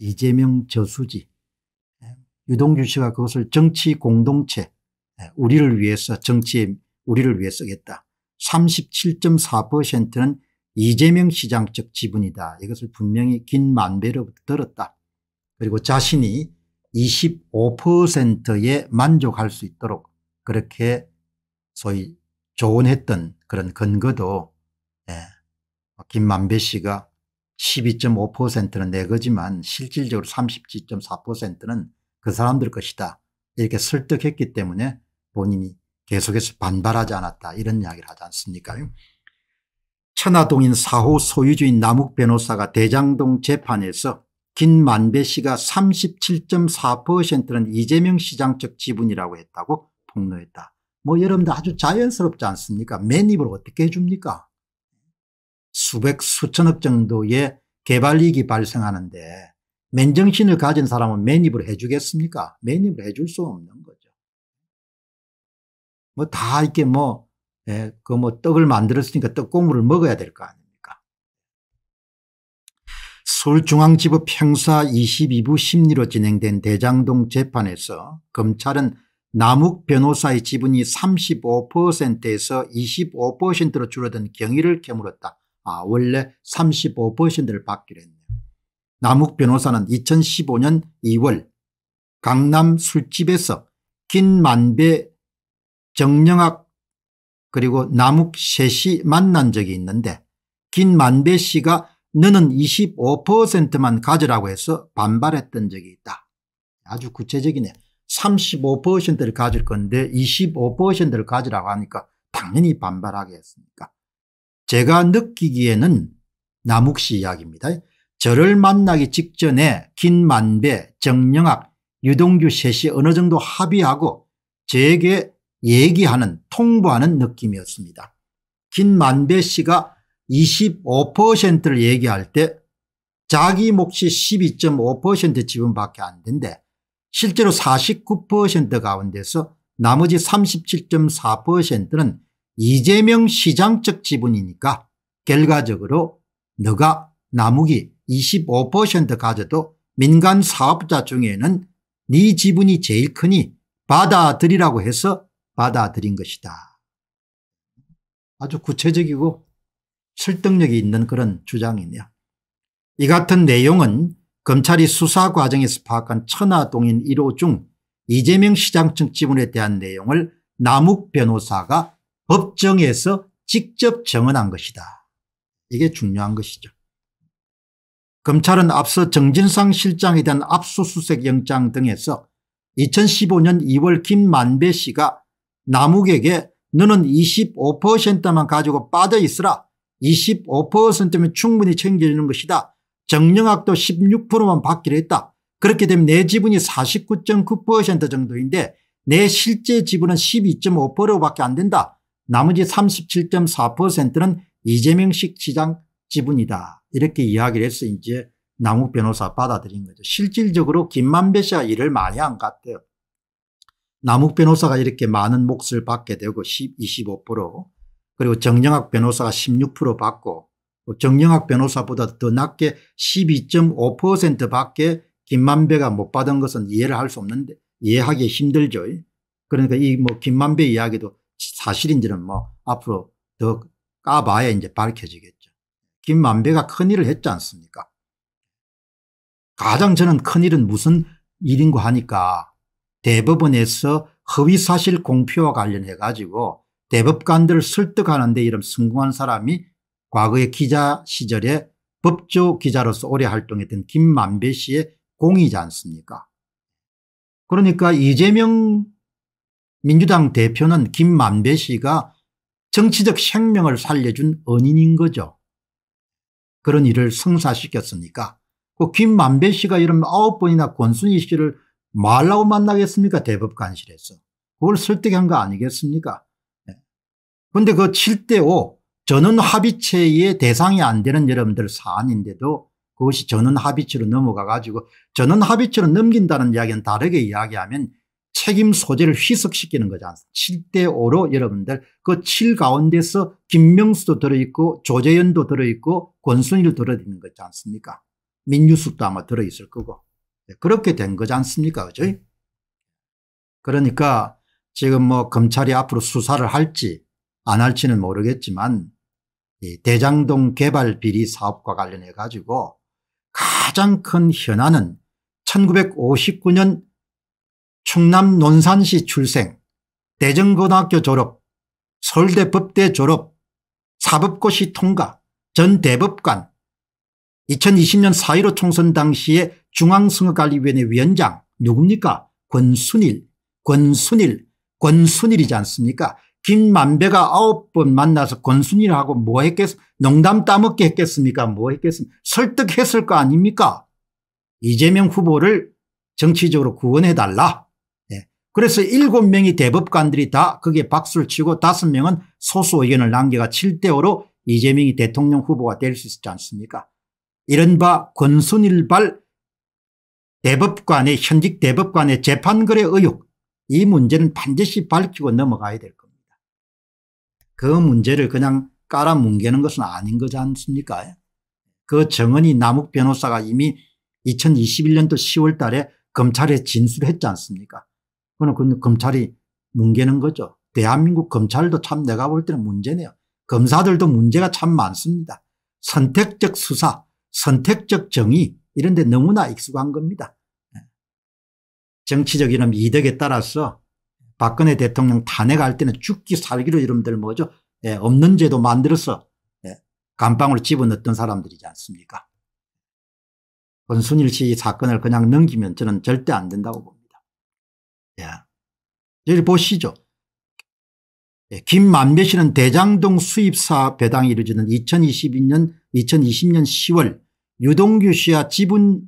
이재명 저수지 유동규 씨가 그것을 정치 공동체 우리를 위해서 정치에 우리를 위해 쓰겠다. 37.4%는 이재명 시장적 지분이다. 이것을 분명히 긴 만배로 들었다. 그리고 자신이 25%에 만족할 수 있도록 그렇게 소위 조언했던 그런 근거도 김만배 예, 뭐 씨가 12.5%는 내 거지만 실질적으로 37.4%는 그 사람들 것이다. 이렇게 설득했기 때문에 본인이 계속해서 반발하지 않았다 이런 이야기를 하지 않습니까 천화동인 사호 소유주인 남욱 변호사가 대장동 재판에서 김만배 씨가 37.4%는 이재명 시장 측 지분이라고 했다고 폭로했다. 뭐 여러분들 아주 자연스럽지 않습니까? 맨입을 어떻게 해줍니까? 수백 수천억 정도의 개발이익이 발생하는데 맨정신을 가진 사람은 매입을 해주겠습니까? 매입을 해줄 수 없는 거죠. 뭐다 이렇게 뭐, 예, 그 뭐 떡을 만들었으니까 떡국물을 먹어야 될 거 아닙니까? 서울중앙지법 형사 22부 심리로 진행된 대장동 재판에서 검찰은 남욱 변호사의 지분이 35%에서 25%로 줄어든 경위를 캐물었다. 아, 원래 35%를 받기로 했네요. 남욱 변호사는 2015년 2월 강남 술집에서 김만배 정영학 그리고 남욱 셋이 만난 적이 있는데 김만배 씨가 너는 25%만 가져라고 해서 반발했던 적이 있다. 아주 구체적이네. 35%를 가질 건데 25%를 가지라고 하니까 당연히 반발하게 했니까 제가 느끼기에는 남욱씨 이야기입니다. 저를 만나기 직전에 김만배, 정영학, 유동규 셋이 어느 정도 합의하고 제게 얘기하는 통보하는 느낌이었습니다. 김만배 씨가 25%를 얘기할 때 자기 몫이 12.5% 지분밖에 안 된대 실제로 49% 가운데서 나머지 37.4%는 이재명 시장적 지분이니까 결과적으로 너가 나무기 25% 가져도 민간 사업자 중에는 네 지분이 제일 크니 받아들이라고 해서 받아들인 것이다. 아주 구체적이고 설득력이 있는 그런 주장이네요. 이 같은 내용은 검찰이 수사 과정에서 파악한 천화동인 1호 중 이재명 시장측 지분에 대한 내용을 남욱 변호사가 법정에서 직접 정언한 것이다. 이게 중요한 것이죠. 검찰은 앞서 정진상 실장에 대한 압수수색 영장 등에서 2015년 2월 김만배 씨가 남욱에게 너는 25%만 가지고 빠져 있으라 25%면 충분히 챙겨주는 것이다. 정령학도 16%만 받기로 했다. 그렇게 되면 내 지분이 49.9% 정도인데 내 실제 지분은 12.5%밖에 안 된다. 나머지 37.4%는 이재명식 시장 지분이다 이렇게 이야기를 해서 이제 남욱 변호사 받아들인 거죠. 실질적으로 김만배 씨가 일을 많이 한 것 같아요. 남욱 변호사가 이렇게 많은 몫을 받게 되고 10, 25% 그리고 정영학 변호사가 16% 받고 정영학 변호사보다 더 낮게 12.5% 밖에 김만배가 못 받은 것은 이해를 할 수 없는데 이해하기 힘들죠. 그러니까 이 뭐 김만배 이야기도 사실인지는 뭐 앞으로 더 까봐야 이제 밝혀지겠죠. 김만배가 큰일을 했지 않습니까? 가장 저는 큰일은 무슨 일인고 하니까 대법원에서 허위사실 공표와 관련해 가지고 대법관들을 설득하는 데 이런 성공한 사람이 과거의 기자 시절에 법조 기자로서 오래 활동했던 김만배 씨의 공이지 않습니까? 그러니까 이재명 민주당 대표는 김만배 씨가 정치적 생명을 살려준 언인인 거죠. 그런 일을 성사시켰으니까 그 김만배 씨가 이런 아홉 번이나 권순희 씨를 말라고 만나겠습니까 대법관실에서. 그걸 설득한 거 아니겠습니까. 그런데 네. 그 7대5 전원 합의체의 대상이 안 되는 여러분들 사안인데도 그것이 전원 합의체로 넘어가 가지고 전원 합의체로 넘긴다는 이야기는 다르게 이야기하면 책임 소재를 희석시키는 거지 않습니까? 7대5로 여러분들 그 7 가운데서 김명수도 들어있고 조재현도 들어있고 권순일도 들어있는 거지 않습니까? 민유숙도 아마 들어있을 거고. 네, 그렇게 된 거지 않습니까? 그죠? 네. 그러니까 지금 뭐 검찰이 앞으로 수사를 할지 안 할지는 모르겠지만 이 대장동 개발 비리 사업과 관련해 가지고 가장 큰 현안은 1959년 충남 논산시 출생, 대전고등학교 졸업, 서울대 법대 졸업, 사법고시 통과, 전 대법관, 2020년 4.15 총선 당시에 중앙선거관리위원회 위원장 누굽니까? 권순일, 권순일, 권순일이지 않습니까? 김만배가 아홉 번 만나서 권순일하고 뭐 했겠, 농담 따먹기 했겠습니까? 뭐 했겠습니까? 설득했을 거 아닙니까? 이재명 후보를 정치적으로 구원해달라. 그래서 일곱 명이 대법관들이 다 거기에 박수를 치고 다섯 명은 소수 의견을 남겨가 7대5로 이재명이 대통령 후보가 될 수 있지 않습니까? 이른바 권순일발 대법관의 현직 대법관의 재판거래 의혹 이 문제는 반드시 밝히고 넘어가야 될 겁니다. 그 문제를 그냥 깔아뭉개는 것은 아닌 거지 않습니까? 그 정은이 남욱 변호사가 이미 2021년도 10월 달에 검찰에 진술했지 않습니까? 그건 그 검찰이 뭉개는 거죠. 대한민국 검찰도 참 내가 볼 때는 문제네요. 검사들도 문제가 참 많습니다. 선택적 수사, 선택적 정의 이런 데 너무나 익숙한 겁니다. 네. 정치적 이름 이득에 따라서 박근혜 대통령 탄핵할 때는 죽기 살기로 이름들 뭐죠. 예, 없는 죄도 만들어서 예, 감방으로 집어넣던 사람들이지 않습니까. 권순일 씨 사건을 그냥 넘기면 저는 절대 안 된다고 봅니다. 예. 여기 보시죠. 예. 김만배 씨는 대장동 수입사 배당이 이루어지는 2022년 2020년 10월 유동규 씨와 지분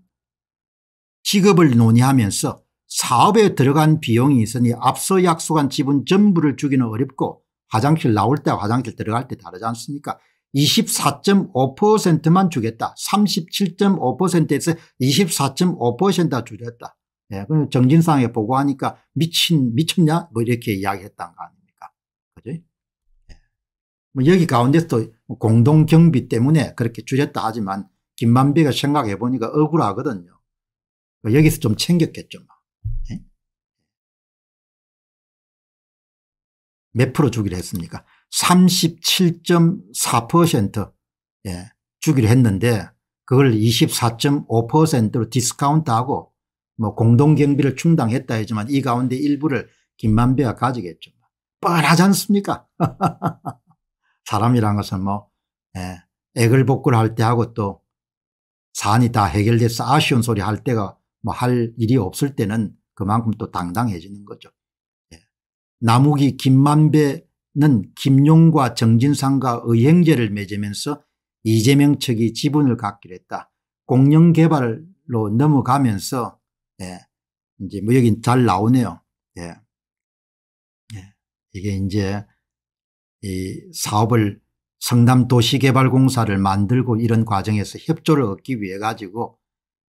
지급을 논의하면서 사업에 들어간 비용이 있으니 앞서 약속한 지분 전부를 주기는 어렵고 화장실 나올 때 화장실 들어갈 때 다르지 않습니까 24.5%만 주겠다 37.5%에서 24.5%다 주겠다 예, 그 정진상에 보고하니까 미친, 미쳤냐? 뭐 이렇게 이야기했다는 거 아닙니까? 그죠? 예. 뭐 여기 가운데서도 뭐 공동 경비 때문에 그렇게 줄였다 하지만 김만비가 생각해 보니까 억울하거든요. 그 여기서 좀 챙겼겠죠. 뭐. 예? 몇 프로 주기로 했습니까? 37.4% 예, 주기로 했는데 그걸 24.5%로 디스카운트하고 뭐 공동 경비를 충당했다 했지만 이 가운데 일부를 김만배가 가지겠죠. 뻔하지 않습니까? 사람이란 것은 뭐 예, 액을 복구를할때 하고 또 사안이 다 해결돼서 아쉬운 소리 할 때가 뭐 할 일이 없을 때는 그만큼 또 당당해지는 거죠. 남욱이 예. 김만배는 김용과 정진상과 의행제를 맺으면서 이재명 측이 지분을 갖기로 했다. 공영개발로 넘어가면서 예. 이제 뭐 여긴 잘 나오네요. 예. 예. 이게 이제 이 사업을 성남 도시개발공사를 만들고 이런 과정에서 협조를 얻기 위해 가지고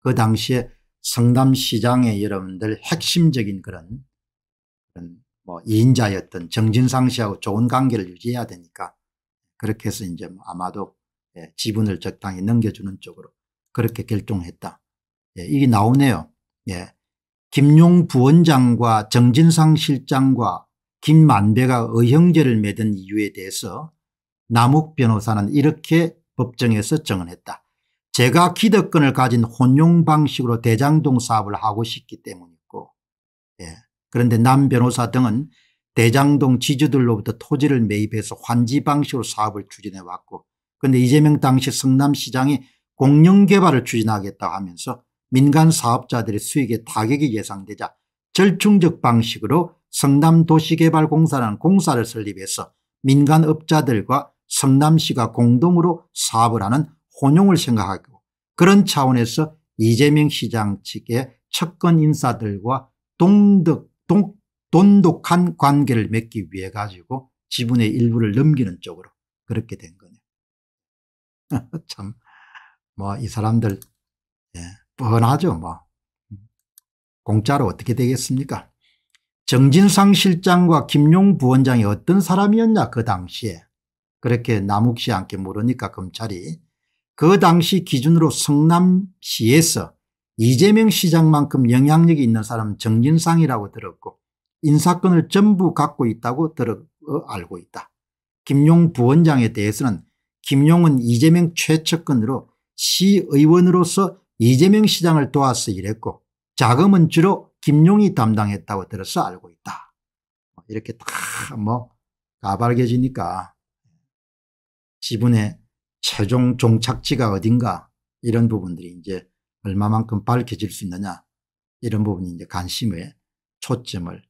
그 당시에 성남시장의 여러분들 핵심적인 그런 그런 뭐 2인자였던 정진상 씨하고 좋은 관계를 유지해야 되니까 그렇게 해서 이제 뭐 아마도 예, 지분을 적당히 넘겨주는 쪽으로 그렇게 결정했다. 예, 이게 나오네요. 예. 김용 부원장과 정진상 실장과 김만배가 의형제를 맺은 이유에 대해서 남욱 변호사는 이렇게 법정에서 증언했다. 제가 기득권을 가진 혼용 방식으로 대장동 사업을 하고 싶기 때문이고 예. 그런데 남 변호사 등은 대장동 지주들로부터 토지를 매입해서 환지 방식으로 사업을 추진해 왔고 그런데 이재명 당시 성남시장이 공영개발을 추진하겠다고 하면서 민간 사업자들의 수익에 타격이 예상되자 절충적 방식으로 성남도시개발공사라는 공사를 설립해서 민간업자들과 성남시가 공동으로 사업을 하는 혼용을 생각하고 그런 차원에서 이재명 시장 측의 측근 인사들과 동득, 동, 돈독한 관계를 맺기 위해 가지고 지분의 일부를 넘기는 쪽으로 그렇게 된 거네요. 참, 뭐, 이 사람들, 예. 뻔하죠 뭐. 공짜로 어떻게 되겠습니까 정진상 실장과 김용 부원장이 어떤 사람이었냐 그 당시에 그렇게 남욱씨 한테 물으니까 검찰이 그 당시 기준으로 성남시에서 이재명 시장만큼 영향력이 있는 사람 정진상이라고 들었고 인사권을 전부 갖고 있다고 들어 어, 알고 있다. 김용 부원장에 대해서는 김용은 이재명 최측근으로 시의원으로서 이재명 시장을 도와서 일했고 자금은 주로 김용이 담당했다고 들어서 알고 있다. 뭐 이렇게 다 뭐 까발개지니까 지분의 최종 종착지가 어딘가 이런 부분들이 이제 얼마만큼 밝혀질 수 있느냐 이런 부분이 이제 관심의 초점을